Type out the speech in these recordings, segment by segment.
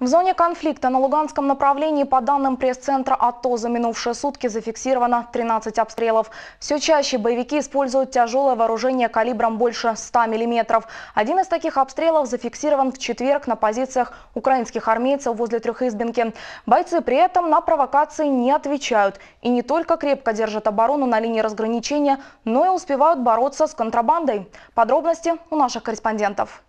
В зоне конфликта на Луганском направлении, по данным пресс-центра АТО, за минувшие сутки зафиксировано 13 обстрелов. Все чаще боевики используют тяжелое вооружение калибром больше 100 миллиметров. Один из таких обстрелов зафиксирован в четверг на позициях украинских армейцев возле Трехизбинки. Бойцы при этом на провокации не отвечают. И не только крепко держат оборону на линии разграничения, но и успевают бороться с контрабандой. Подробности у наших корреспондентов.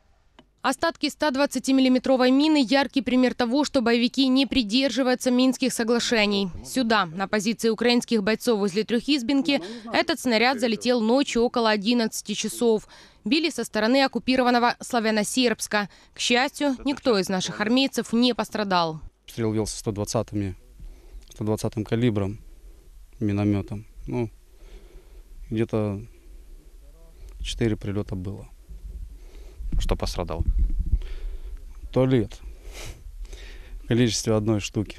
Остатки 120-миллиметровой мины – яркий пример того, что боевики не придерживаются Минских соглашений. Сюда, на позиции украинских бойцов возле Трехизбинки, этот снаряд залетел ночью около 11 часов. Били со стороны оккупированного Славяно-Сербска. К счастью, никто из наших армейцев не пострадал. Стрел велся 120-ми, 120 калибром, минометом. Ну, где-то 4 прилета было что пострадало? Туалет. количестве одной штуки.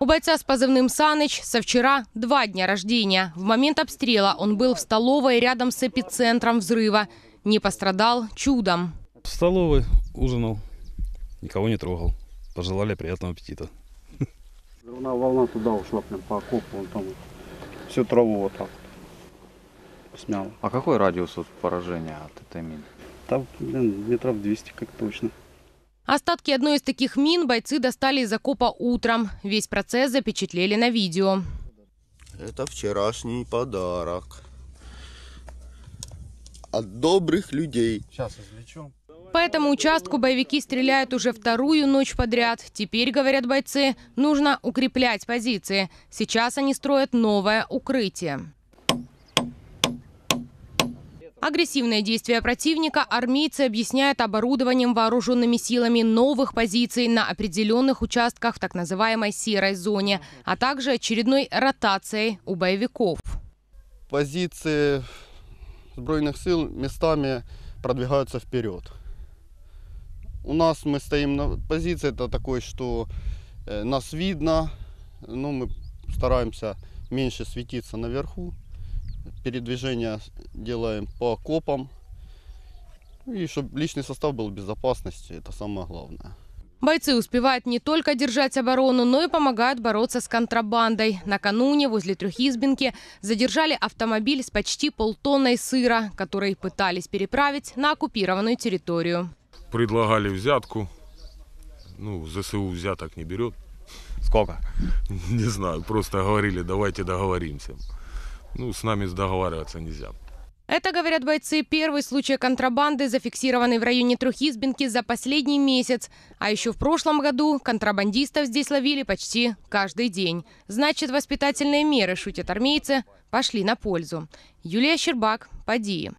У бойца с позывным «Саныч» со вчера два дня рождения. В момент обстрела он был в столовой рядом с эпицентром взрыва. Не пострадал чудом. В столовой ужинал, никого не трогал. Пожелали приятного аппетита. Взрывная волна туда ушла, прям по окопу, он там всю траву вот так вот смял. А какой радиус вот поражения от этой мины? Там, блин, метров 200 как точно. Остатки одной из таких мин бойцы достали из окопа утром. Весь процесс запечатлели на видео. Это вчерашний подарок от добрых людей. Сейчас извлечем. По этому участку боевики стреляют уже вторую ночь подряд. Теперь, говорят бойцы, нужно укреплять позиции. Сейчас они строят новое укрытие агрессивное действие противника армейцы объясняют оборудованием вооруженными силами новых позиций на определенных участках в так называемой серой зоне, а также очередной ротацией у боевиков. Позиции сбройных сил местами продвигаются вперед. У нас мы стоим на позиции, это такой, что э, нас видно, но мы стараемся меньше светиться наверху, передвижение делаем по окопам. И чтобы личный состав был в безопасности, это самое главное. Бойцы успевают не только держать оборону, но и помогают бороться с контрабандой. Накануне возле Трехизбинки задержали автомобиль с почти полтонной сыра, который пытались переправить на оккупированную территорию. Предлагали взятку. Ну, ЗСУ взяток не берет. Сколько? Не знаю, просто говорили, давайте договоримся ну, с нами договариваться нельзя. Это, говорят бойцы, первый случай контрабанды, зафиксированный в районе Трухизбинки за последний месяц. А еще в прошлом году контрабандистов здесь ловили почти каждый день. Значит, воспитательные меры, шутят армейцы, пошли на пользу. Юлия Щербак, Падии.